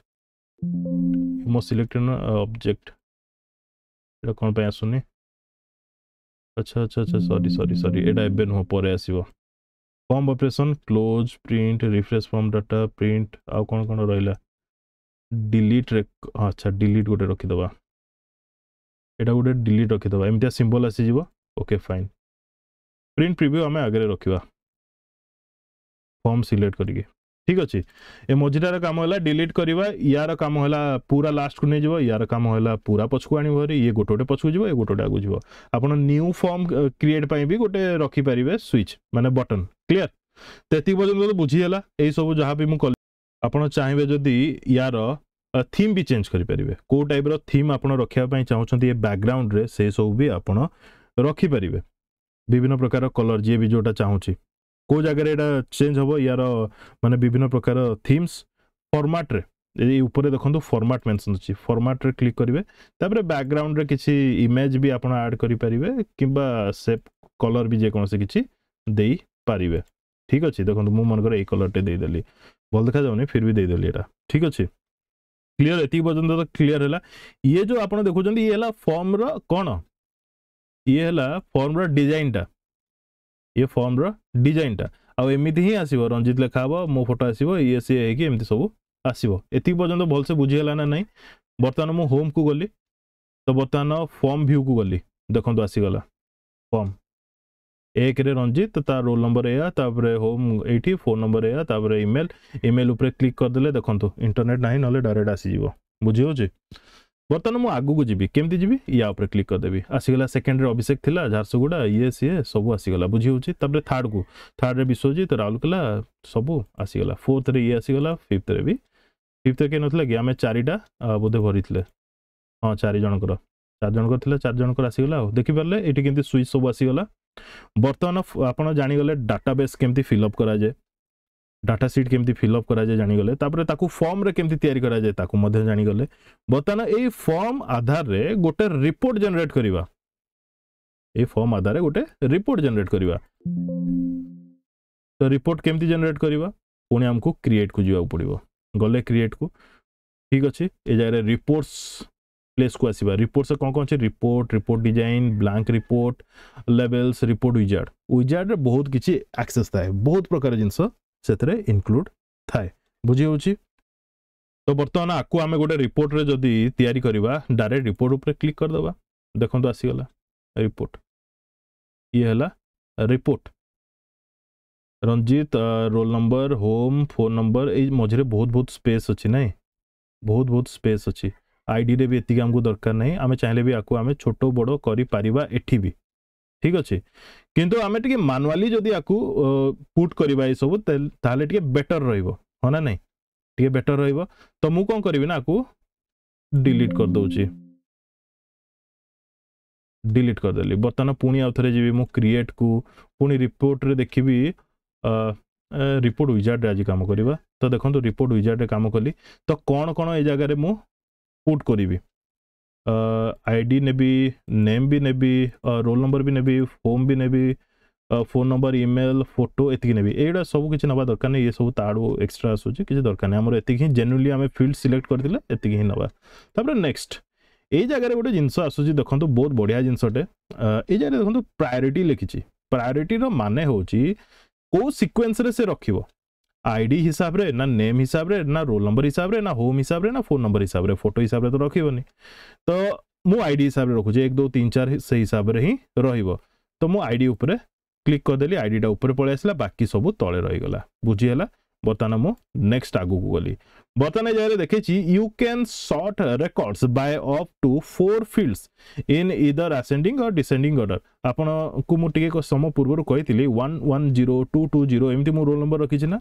Speaker 2: ମୋ ସିଲେକ୍ଟେଡ଼ ଅବଜେକ୍ଟ ଏଇଟା କ'ଣ ପାଇଁ ଆସୁନି ଆଚ୍ଛା ଆଚ୍ଛା ଆଚ୍ଛା ସରି ସରି ସରି ଏଇଟା ଏବେ ନୁହଁ ପରେ ଆସିବ form operation close print refresh form
Speaker 1: data print ଆଉ କ'ଣ କ'ଣ ରହିଲା ଡିଲିଟ୍ ଆଚ୍ଛା ଡିଲିଟ୍ ଗୋଟେ ରଖିଦେବା
Speaker 2: ଏଇଟା ଗୋଟେ ଡିଲିଟ୍ ରଖିଦେବା ଏମିତିଆ ସିମ୍ବଲ୍ ଆସିଯିବ ଓକେ ଫାଇନ୍ ପ୍ରିଣ୍ଟ ପ୍ରିଭ୍ୟୁ ଆମେ ଆଗରେ ରଖିବା फर्म सिलेक्ट करके ठीक
Speaker 1: अच्छे ए मझीटार काम है डिलीट करवा यार कम है पूरा लास्ट को नहीं जब यार कम है पूरा पछक आने ये गोटे गोटे पछक जाव ये गोटे गोटे आगे जाव आप न्यू फर्म क्रिएट भी गोटे रखिपारे स्विच मानने बटन क्लीयर ये पर्यटन तो बुझीगला सब जहाँ भी मुझे आप चाहिए जदि यार थीम भी चेंज करें कौ टाइप रिम आप रखापी चाहते ये बैकग्राउंड से सब भी आप रखिपारे विभिन्न प्रकार कलर जी भी जोटा चाहिए କେଉଁ ଜାଗାରେ ଏଇଟା ଚେଞ୍ଜ ହେବ ୟାର ମାନେ ବିଭିନ୍ନ ପ୍ରକାର ଥିମ୍ସ ଫର୍ମାଟ୍ରେ ଏଇ ଉପରେ ଦେଖନ୍ତୁ ଫର୍ମାଟ୍ ମେନ୍ସନ୍ ଅଛି ଫର୍ମାଟ୍ରେ କ୍ଲିକ୍ କରିବେ ତାପରେ ବ୍ୟାକଗ୍ରାଉଣ୍ଡରେ କିଛି ଇମେଜ୍ ବି ଆପଣ ଆଡ଼୍ କରିପାରିବେ କିମ୍ବା ସେପ୍ କଲର୍ ବି ଯେକୌଣସି କିଛି ଦେଇପାରିବେ ଠିକ୍ ଅଛି ଦେଖନ୍ତୁ ମୁଁ ମନେକର ଏଇ କଲର୍ଟେ ଦେଇଦେଲି ଭଲ ଦେଖାଯାଉନି ଫିର୍ ବି ଦେଇଦେଲି ଏଇଟା ଠିକ୍ ଅଛି କ୍ଲିଅର୍ ଏତିକି ପର୍ଯ୍ୟନ୍ତ ତ କ୍ଲିଅର୍ ହେଲା ଇଏ ଯେଉଁ ଆପଣ ଦେଖୁଛନ୍ତି ଇଏ ହେଲା ଫର୍ମର କ'ଣ ଇଏ ହେଲା ଫର୍ମର ଡିଜାଇନ୍ଟା ये फर्मର ଡିଜାଇନଟା ଆଉ ଏମିତି ହିଁ ଆସିବ ରଞ୍ଜିତ ଲେଖା ହେବ ମୋ ଫଟୋ ଆସିବ ଇଏ ସିଏ ହେଇକି ଏମିତି ସବୁ ଆସିବ ଏତିକି ପର୍ଯ୍ୟନ୍ତ ଭଲସେ ବୁଝିଗଲା ନା ନାହିଁ ବର୍ତ୍ତମାନ ମୁଁ ହୋମ୍କୁ ଗଲି ତ ବର୍ତ୍ତମାନ ଫର୍ମ ଭ୍ୟୁକୁ ଗଲି ଦେଖନ୍ତୁ ଆସିଗଲା ଫର୍ମ ଏକରେ ରଞ୍ଜିତ ତା ରୋଲ୍ ନମ୍ବର ଏୟା ତାପରେ ହୋମ୍ ଏଇଠି ଫୋନ୍ ନମ୍ବର ଏୟା ତାପରେ ଇମେଲ୍ ଇମେଲ୍ ଉପରେ କ୍ଲିକ୍ କରିଦେଲେ ଦେଖନ୍ତୁ ଇଣ୍ଟରନେଟ୍ ନାହିଁ ନହେଲେ ଡାଇରେକ୍ଟ ଆସିଯିବ ବୁଝିହେଉଛି ବର୍ତ୍ତମାନ ମୁଁ ଆଗକୁ ଯିବି କେମିତି ଯିବି ୟା ଉପରେ କ୍ଲିକ୍ କରିଦେବି ଆସିଗଲା ସେକେଣ୍ଡରେ ଅଭିଷେକ ଥିଲା ଝାରସୁଗୁଡ଼ା ଇଏ ସିଏ ସବୁ ଆସିଗଲା ବୁଝି ହେଉଛି ତାପରେ ଥାର୍ଡ଼କୁ ଥାର୍ଡ଼ରେ ବିଶ୍ୱଜିତ ରାଉରକେଲା ସବୁ ଆସିଗଲା ଫୋର୍ଥରେ ଇଏ ଆସିଗଲା ଫିଫ୍ଥରେ ବି ଫିଫ୍ଥରେ କିଏ ନଥିଲା କି ଆମେ ଚାରିଟା ବୋଧେ ଭରିଥିଲେ ହଁ ଚାରି ଜଣଙ୍କର ଚାରି ଜଣଙ୍କର ଥିଲା ଚାରି ଜଣଙ୍କର ଆସିଗଲା ଆଉ ଦେଖିପାରିଲେ ଏଠି କେମିତି ସୁଇଚ୍ ସବୁ ଆସିଗଲା ବର୍ତ୍ତମାନ ଆପଣ ଜାଣିଗଲେ ଡାଟାବେସ୍ କେମିତି ଫିଲ୍ଅପ୍ କରାଯାଏ डाटा सीट केमती फिलअप कर जाणीगले फर्म्रे केमती तैयारी जाणीगले बर्तमान ये फर्म आधार में गोटे रिपोर्ट जेनेट करवा ये फर्म आधार में गोटे रिपोर्ट जेनेट करवा तो रिपोर्ट केमती जेनेट करवा पुणी आमको क्रिएट को जावाक पड़ो गले क्रिएट को ठीक अच्छे ए जगह रिपोर्ट्स प्लेस को आसवा रिपोर्ट्स कौन कौन अच्छे report report design blank report labels report wizard wizard बहुत किसी एक्सेस था बहुत प्रकार जिनस से इनक्लूड थाए बुझी तो बर्तमान आपको आम गोटे रिपोर्ट जदि या डायरेक्ट रिपोर्ट उपर क्लिक करदे देखो आसीगला रिपोर्ट ये है report Ranjit roll number home phone number ये मझे बहुत बहुत स्पेस अच्छी ना बहुत बहुत स्पेस अच्छी आईडी भी एति आमको दरकार नहीं आम चाहिए भी आपको आम छोट बड़ कर ठीक अच्छे किंतु आम टे मानुआली जदि या पुट करवा सब टे बेटर रहा ना टे बेटर रो मु कौन करी ना डिलीट कर करदे डिलीट कर करदेली बर्तमान पुणी आउ थे जी क्रिएट को पुणी रिपोर्ट रे देखी रिपोर्ट विजार्ड आज कम करवा तो देखो रिपोर्ट विजार्ड काम कली तो कौन कौन ये मुझ पुट करी आईडी ने भी नेम भी ने भी रोल नंबर भी ने भी फोन भी ने भी फोन नंबर इमेल फोटो ये ने भी ये सब कुछ ना दरकार नहीं ये सब तार एक्स्ट्रा आस दरकार नहीं आम ही जेन्युअली आम फिल्ड सिलेक्ट करते नेक्स्ट ये जगह गोटे जिनस आसूँ देखो बहुत बढ़िया जिनसटे ये जगह देखो प्रायोरीटी लिखी प्रायोरीटर मान हूँ कौ सिक्वेन्स रखे आईडी हिसाब रे ना नेम हिसाब रे ना रोल नंबर हिसाब रे ना होम हिसाब रे ना फोन नंबर हिसाब रे फोटो हिसाब रे तो रखिबनी तो मु आईडी हिसाब रे रखु जे 1 2 3 4 से हिसाब रे ही रहइबो तो मु आईडी ऊपर क्लिक कर देली आईडी डा ऊपर पळे आसला बाकी सब तळे रहि गला बुझि हला बतान मु नेक्स्ट आगु को गली बताने जाय देखै छी you can sort records by up to four fields in either ascending or descending order आपन को मु टिके को सम पूर्वर कहितली 110220 एमिति मु रोल नंबर रखी छी ना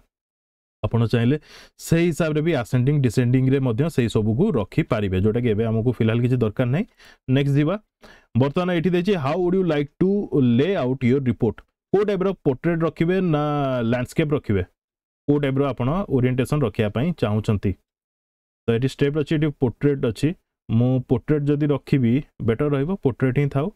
Speaker 1: आपत चाहिए से हिसाब से भी आसेंडिंग डिसेंडिंग रे मध्य से सब कुछ रखिपारे जोटा कि आमको फिलहाल किसी दरकार ना नेक्स्ट जी बर्तमान ये देखिए how would you like to lay out your report कौ टाइप रोर्ट्रेट रखिए ना लैंडस्केप रखिए कौ टाइप रोरीएंटेसन रखापी चाहते तो ये स्टेप अच्छे पोर्ट्रेट अच्छी मुझ्रेट जदि रखी बेटर रोर्ट्रेट ही था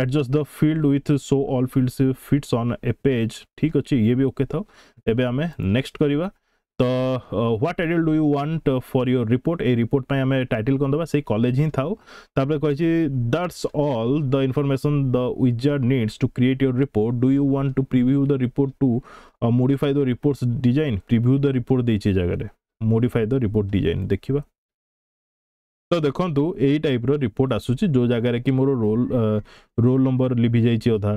Speaker 1: adjust the field width so all fields fit on a page ठीक अच्छे ये भी ओके था एवं आम नेक्स्ट करवा ତ what title do you want for your report ଏଇ ରିପୋର୍ଟ ପାଇଁ ଆମେ ଟାଇଟଲ୍ ଦେବା ସେଇ କଲେଜ ହିଁ ଥାଉ ତାପରେ କହିଛି that's all the information the wizard needs to create your report do you want to preview the report to modify the report design preview the report ଦେଇଛି ଏ ଜାଗାରେ ମୋଡ଼ିଫାଇ ଦ ରିପୋର୍ଟ ଡିଜାଇନ୍ ଦେଖିବା ତ ଦେଖନ୍ତୁ ଏଇ ଟାଇପ୍ର ରିପୋର୍ଟ ଆସୁଛି ଯେଉଁ ଜାଗାରେ କି ମୋର ରୋଲ୍ ରୋଲ୍ ନମ୍ବର ଲିଭିଯାଇଛି ଅଧା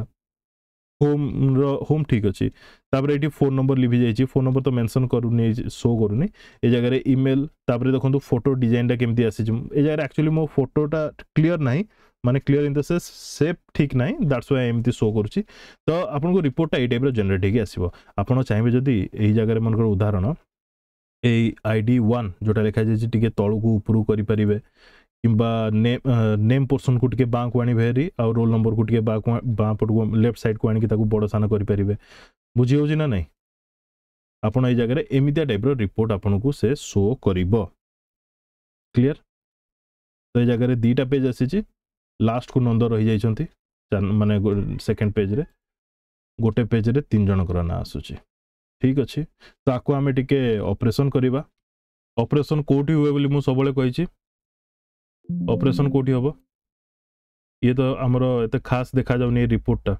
Speaker 1: ହୋମ୍ର ହୋମ୍ ଠିକ୍ ଅଛି ତାପରେ ଏଠି ଫୋନ୍ ନମ୍ବର ଲିଭି ଯାଇଛି ଫୋନ୍ ନମ୍ବର ତ ମେନସନ୍ କରୁନି ଶୋ କରୁନି ଏ ଜାଗାରେ ଇମେଲ୍ ତାପରେ ଦେଖନ୍ତୁ ଫଟୋ ଡିଜାଇନଟା କେମିତି ଆସିଛି ଏ ଜାଗାରେ ଆକ୍ଚୁଆଲି ମୋ ଫଟୋଟା କ୍ଲିଅର୍ ନାହିଁ মানে clear in the sense shape ঠিক নাই দ্যাটস ওয়াই এমতি শো করছি তো আপনার রিপোর্টটা এই টাইপের জেনারেট হয়ে আসব আপনার চাইবে যদি এই জায়গায় মনে উদাহরণ এই আইডি ওয়ান যেটা লেখা যাই টিকি তলকু উপরু করে কিংবা নেম নেম পোর্সন কু টিকে বাঁকু আনিবে হেরি ଆଉ ରୋଲ ନମ୍ବର କୁ টিକେ ବାଁକୁ ବାଁ ପଟକୁ ଲେଫ୍ଟ ସାଇଡ଼କୁ ଆଣିକି ତାକୁ ବଡ଼ ସାନ କରିପାରିବେ ବୁଝି ହେଉଛି ନା ନାହିଁ ଆପଣ ଏଇ ଜାଗାରେ ଏମିତିଆ ଟାଇପ୍ର ରିପୋର୍ଟ ଆପଣଙ୍କୁ ସେ ଶୋ କରିବ କ୍ଲିଅର ତ ଏଇ ଜାଗାରେ ଦୁଇଟା ପେଜ୍ ଆସିଛି ଲାଷ୍ଟକୁ ନନ୍ଦ ରହିଯାଇଛନ୍ତି ମାନେ ସେକେଣ୍ଡ ପେଜ୍ରେ ଗୋଟେ ପେଜ୍ରେ ତିନି ଜଣଙ୍କର ନାଁ ଆସୁଛି ଠିକ୍ ଅଛି ତ ଆକୁ ଆମେ ଟିକେ ଅପରେସନ୍ କରିବା ଅପରେସନ୍ କେଉଁଠି ହୁଏ ବୋଲି ମୁଁ ସବୁବେଳେ କହିଛି ଅପରେସନ୍ କେଉଁଠି ହେବ ଇଏ ତ ଆମର ଏତେ ଖାସ୍ ଦେଖାଯାଉନି ଏ ରିପୋର୍ଟଟା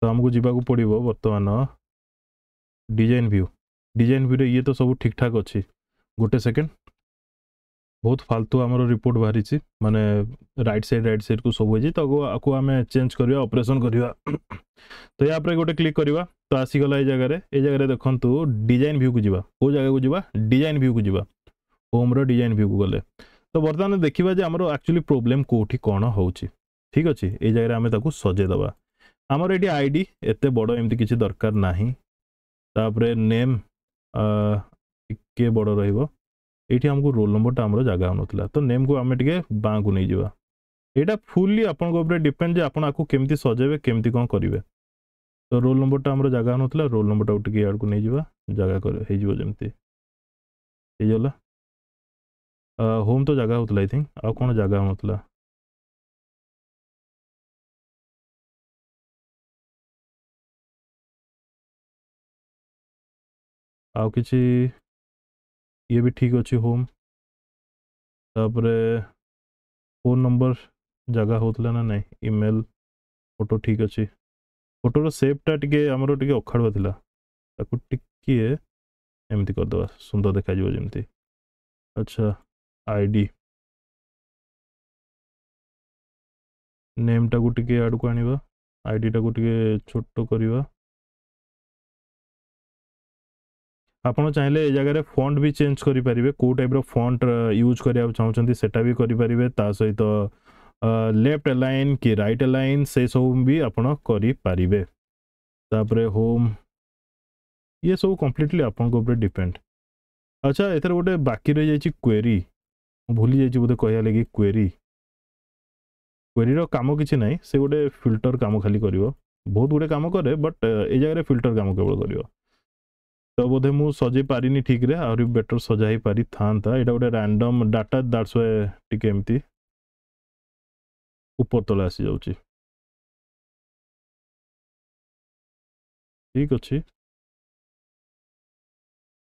Speaker 1: ତ ଆମକୁ ଯିବାକୁ ପଡ଼ିବ ବର୍ତ୍ତମାନ ଡିଜାଇନ୍ ଭ୍ୟୁ ଡିଜାଇନ୍ ଭ୍ୟୁରେ ଇଏ ତ ସବୁ ଠିକ୍ଠାକ୍ ଅଛି ଗୋଟେ ସେକେଣ୍ଡ ବହୁତ ଫାଲତୁ ଆମର ରିପୋର୍ଟ ବାହାରିଛି ମାନେ ରାଇଟ୍ ସାଇଡ଼୍ ରାଇଟ୍ ସାଇଡ଼୍କୁ ସବୁ ହେଇଛି ତାକୁ ଆକୁ ଆମେ ଚେଞ୍ଜ କରିବା ଅପରେସନ୍ କରିବା ତ ୟା ଉପରେ ଗୋଟେ କ୍ଲିକ୍ କରିବା ତ ଆସିଗଲା ଏଇ ଜାଗାରେ ଏଇ ଜାଗାରେ ଦେଖନ୍ତୁ ଡିଜାଇନ୍ ଭ୍ୟୁକୁ ଯିବା କେଉଁ ଜାଗାକୁ ଯିବା ଡିଜାଇନ୍ ଭ୍ୟୁକୁ ଯିବା ହୋମ୍ର ଡିଜାଇନ୍ ଭ୍ୟୁକୁ ଗଲେ तो बर्तमान देखा जे आम एक्चुअली प्रोब्लेम कौटी कौन हो ठीक अच्छे ये आम सजेद आमर ये आई डी एत बड़ एम किसी दरकार नापर तापर नेम टे बड़ रही आमको रोल नंबर आम जगह होता तो नेम को आम टे बाँ को नहीं जावा यहाँ फुल्ली आपंपर डिपेड जे आप केमती सजेबे केमती कौन करेंगे तो रोल नंबर टाइम जगह होता रोल नंबरटा टे आड़ को नहीं जावा जगह
Speaker 3: हो ಹೋಮ್ ತೋ ಜಾಗ ಹೋತಲ ಐ ಥಿಂಕ್ ಆ ಕೋಣ ಜಾಗ ಹೋತಲ ଆଉ କିଛି ଇଏ ବି ଠିକ୍ ଅଛି ହୋମ୍ ତାପରେ ଫୋନ୍ ନମ୍ବର
Speaker 2: ଜାଗା ହେଉଥିଲା ନା ନାହିଁ ଇମେଲ୍ ଫଟୋ ଠିକ୍ ଅଛି ଫଟୋର ସେପ୍ଟା ଟିକେ ଆମର ଟିକେ ଅଖାଡ଼ୁଆ ଥିଲା ତାକୁ ଟିକିଏ
Speaker 3: ଏମିତି କରିଦେବା ସୁନ୍ଦର ଦେଖାଯିବ ଯେମିତି ଆଚ୍ଛା ଆଇଡ଼ି ନେମ୍ଟାକୁ ଟିକେ ଆଡ଼କୁ ଆଣିବା ଆଇଡ଼ିଟାକୁ ଟିକେ ଛୋଟ କରିବା ଆପଣ ଚାହିଁଲେ ଏ ଜାଗାରେ ଫଣ୍ଟ
Speaker 1: ବି ଚେଞ୍ଜ କରିପାରିବେ କେଉଁ ଟାଇପ୍ର ଫଣ୍ଟ ୟୁଜ୍ କରିବାକୁ ଚାହୁଁଛନ୍ତି ସେଟା ବି କରିପାରିବେ ତା ସହିତ ଲେଫ୍ଟ ଲାଇନ୍ କି ରାଇଟ୍ ଲାଇନ୍ ସେସବୁ ବି ଆପଣ କରିପାରିବେ ତାପରେ ହୋମ୍ ଇଏ ସବୁ କମ୍ପ୍ଲିଟଲି ଆପଣଙ୍କ ଉପରେ ଡିପେଣ୍ଡ ଆଚ୍ଛା ଏଥିରେ ଗୋଟେ ବାକି ରହିଯାଇଛି କ୍ୱେରୀ ମୁଁ ଭୁଲି ଯାଇଛି ବୋଧେ କହିବା ଲାଗି କ୍ୱେରି କ୍ୱେରିର କାମ କିଛି ନାହିଁ ସେ ଗୋଟେ ଫିଲ୍ଟର କାମ ଖାଲି କରିବ ବହୁତ ଗୁଡ଼ିଏ କାମ କରେ ବଟ୍ ଏ ଜାଗାରେ ଫିଲ୍ଟର କାମ କେବଳ କରିବ ତ ବୋଧେ ମୁଁ ସଜେଇ ପାରିନି ଠିକ୍ରେ ଆହୁରି ବେଟର
Speaker 2: ସଜା ହେଇପାରିଥାନ୍ତା ଏଇଟା ଗୋଟେ ରାଣ୍ଡମ୍ ଡାଟା ଦାଟ୍ସ ଟିକେ ଏମିତି
Speaker 3: ଉପର ତଳେ ଆସିଯାଉଛି ଠିକ୍ ଅଛି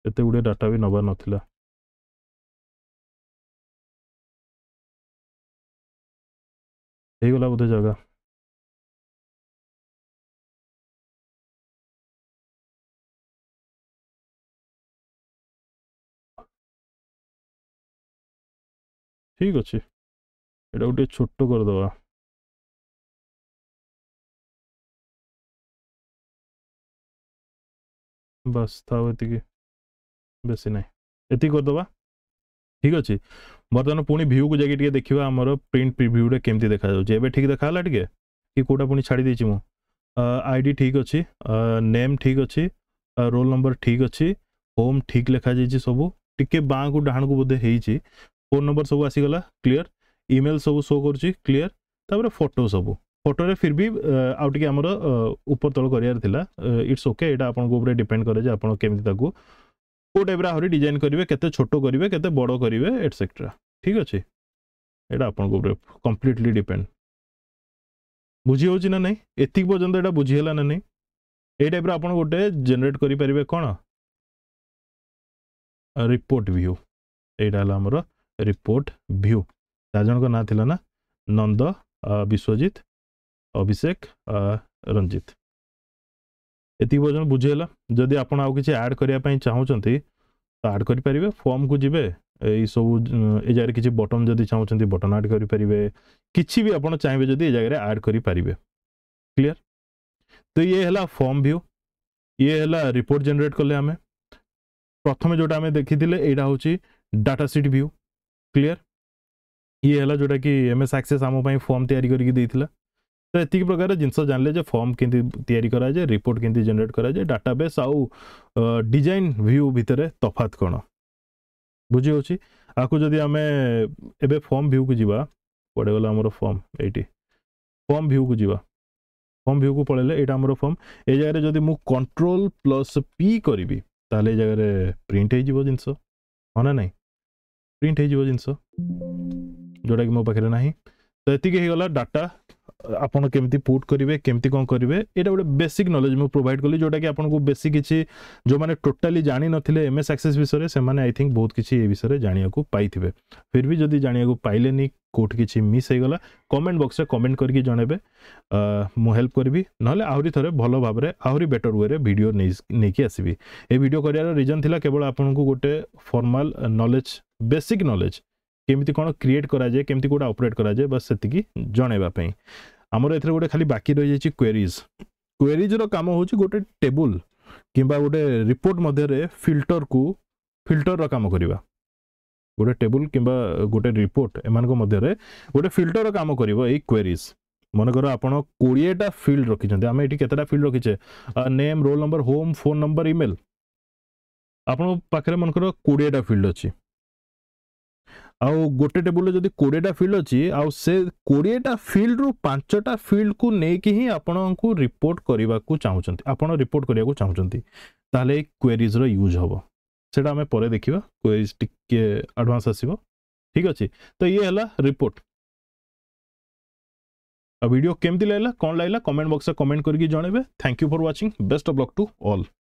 Speaker 3: ଏତେ ଗୁଡ଼ିଏ ଡାଟା ବି ନେବାର ନଥିଲା ହେଇଗଲା ବୋଧେ ଜାଗା ଠିକ୍ ଅଛି ଏଇଟାକୁ ଟିକେ ଛୋଟ କରିଦେବା ବାସ୍ ଥାଉ ଏତିକି ବେଶୀ ନାହିଁ
Speaker 2: ଏତିକି କରିଦେବା ଠିକ୍ ଅଛି बर्तमान पुणी भ्यू को जाकि देखा आम प्रिंट
Speaker 1: प्रिव्यू केमती देखा जाए ठीक देखा टी कि कौटा पुणी छाड़ी मु आईडी ठीक अच्छी नेम ठीक अच्छी रोल नंबर ठीक अच्छे होम ठीक लिखा जाइए सब टिके बाँ को डाण को बोधे फोन नंबर सब आसीगला क्लीयर इमेल सब शो कर क्लीयर तापर फोटो सब फोटो रे फिर भी आउटिके आमर ऊपर तल कर इट्स ओके यहाँ आपको डिपेंड कैसे आपको କେଉଁ ଟାଇପ୍ର ଆହୁରି ଡିଜାଇନ୍ କରିବେ କେତେ ଛୋଟ କରିବେ କେତେ ବଡ଼ କରିବେ ଏଟସେଟ୍ରା ଠିକ୍ ଅଛି ଏଇଟା ଆପଣଙ୍କ ଉପରେ
Speaker 2: କମ୍ପ୍ଲିଟଲି ଡିପେଣ୍ଡ ବୁଝି ହେଉଛି ନା ନାହିଁ ଏତିକି ପର୍ଯ୍ୟନ୍ତ ଏଇଟା ବୁଝିହେଲା ନା ନାହିଁ ଏଇ ଟାଇପ୍ର ଆପଣ ଗୋଟେ ଜେନେରେଟ୍ କରିପାରିବେ କ'ଣ
Speaker 1: ରିପୋର୍ଟ ଭ୍ୟୁ ଏଇଟା ହେଲା ଆମର ରିପୋର୍ଟ ଭ୍ୟୁ ଚାରି ଜଣଙ୍କ ନାଁ ଥିଲା ନା ନନ୍ଦ ବିଶ୍ୱଜିତ ଅଭିଷେକ ରଞ୍ଜିତ एति पर्यटन बुझेगा जदि आप किसी आड करने चाहते तो आड करें फर्म को जब यू ए जगह किसी बटन जब चाहते बटन आड करेंगे कि भी आपड़ चाहिए जब ए जगह आड करेंगे क्लीयर तो ये फर्म भ्यू ये है रिपोर्ट जेनेट कले आम प्रथम जो देखी यहाँ हूँ डाटा सीट भ्यू क्लीयर ये जोटा कि एम एस आक्से फर्म या तो ये प्रकार जिनस जान लें फर्म केमती याए रिपोर्ट केमती जेनेट कराए डाटा बेस आउ डिजाइन भ्यू भितर तफात कौन बुझे आपको जदि आम एवं फर्म भ्यू को जी पड़े गल फर्म ये फर्म भ्यू को जी फर्म भ्यू को पड़े यहाँ फर्म ए जगह जदि मुझे कंट्रोल प्लस पी करी तेल ये जगह प्रिंट हो जिनस हाँ ना नहीं प्रिंट हो जिनस जोटा कि मो पाखे ना तो ये हो डाटा ଆପଣ କେମିତି ପୁଟ୍ କରିବେ କେମିତି କ'ଣ କରିବେ ଏଇଟା ଗୋଟେ ବେସିକ୍ ନଲେଜ୍ ମୁଁ ପ୍ରୋଭାଇଡ଼ କଲି ଯେଉଁଟାକି ଆପଣଙ୍କୁ ବେଶୀ କିଛି ଯେଉଁମାନେ ଟୋଟାଲି ଜାଣିନଥିଲେ ଏମ୍ ଏସ୍ ଆକ୍ସେସ୍ ବିଷୟରେ ସେମାନେ ଆଇ ଥିଙ୍କ ବହୁତ କିଛି ଏ ବିଷୟରେ ଜାଣିବାକୁ ପାଇଥିବେ ଫିର୍ ବି ଯଦି ଜାଣିବାକୁ ପାଇଲେନି କେଉଁଠି କିଛି ମିସ୍ ହେଇଗଲା କମେଣ୍ଟ ବକ୍ସରେ କମେଣ୍ଟ କରିକି ଜଣେଇବେ ମୁଁ ହେଲ୍ପ କରିବି ନହେଲେ ଆହୁରି ଥରେ ଭଲ ଭାବରେ ଆହୁରି ବେଟର୍ ୱେରେ ଭିଡ଼ିଓ ନେଇକି ଆସିବି ଏ ଭିଡ଼ିଓ କରିବାର ରିଜନ୍ ଥିଲା କେବଳ ଆପଣଙ୍କୁ ଗୋଟେ ଫର୍ମାଲ୍ ନଲେଜ୍ ବେସିକ୍ ନଲେଜ୍ କେମିତି କ'ଣ କ୍ରିଏଟ୍ କରାଯାଏ କେମିତି କେଉଁଟା ଅପରେଟ୍ କରାଯାଏ ବାସ୍ ସେତିକି ଜଣାଇବା ପାଇଁ ଆମର ଏଥିରେ ଗୋଟେ ଖାଲି ବାକି ରହିଯାଇଛି କ୍ୱେରିଜ୍ କ୍ୱେରିଜ୍ର କାମ ହେଉଛି ଗୋଟେ ଟେବୁଲ୍ କିମ୍ବା ଗୋଟେ ରିପୋର୍ଟ ମଧ୍ୟରେ ଫିଲ୍ଟରକୁ ଫିଲ୍ଟରର କାମ କରିବା ଗୋଟେ ଟେବୁଲ୍ କିମ୍ବା ଗୋଟେ ରିପୋର୍ଟ ଏମାନଙ୍କ ମଧ୍ୟରେ ଗୋଟେ ଫିଲ୍ଟରର କାମ କରିବ ଏଇ କ୍ୱେରିଜ୍ ମନେକର ଆପଣ କୋଡ଼ିଏଟା ଫିଲ୍ଡ ରଖିଛନ୍ତି ଆମେ ଏଠି କେତେଟା ଫିଲ୍ଡ ରଖିଛେ name roll number home phone number email ଆପଣଙ୍କ ପାଖରେ ମନେକର କୋଡ଼ିଏଟା ଫିଲ୍ଡ ଅଛି आ गोटे टेबुल जो कोड़ेटा फिल्ड अच्छी आोड़ेटा फिल्ड रु पांचटा फिल्ड को लेकिन ही आपण को रिपोर्ट करने को चाहते आप रिपोर्ट करने को चाहते क्वेरीज रूज हम सामें पर देखा क्वेरीज टी आडभांस आस ठीक अच्छे तो ये है रिपोर्ट
Speaker 2: आ भिड केमती लगेगा कौन लगेगा कमेंट बक्स में कमेंट करके जनवे thank you for watching best of luck to all